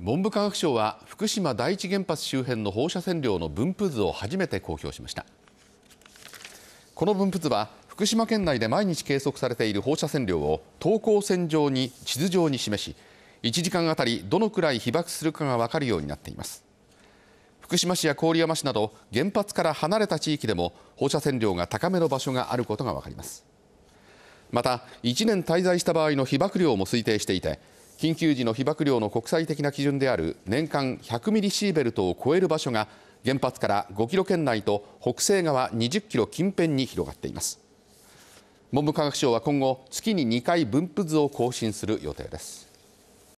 文部科学省は福島第一原発周辺の放射線量の分布図を初めて公表しましたこの分布図は福島県内で毎日計測されている放射線量を等高線上に地図上に示し1時間あたりどのくらい被爆するかが分かるようになっています福島市や郡山市など原発から離れた地域でも放射線量が高めの場所があることが分かりますまた1年滞在した場合の被爆量も推定していて緊急時の被爆量の国際的な基準である年間100ミリシーベルトを超える場所が原発から5キロ圏内と北西側20キロ近辺に広がっています文部科学省は今後月に2回分布図を更新する予定です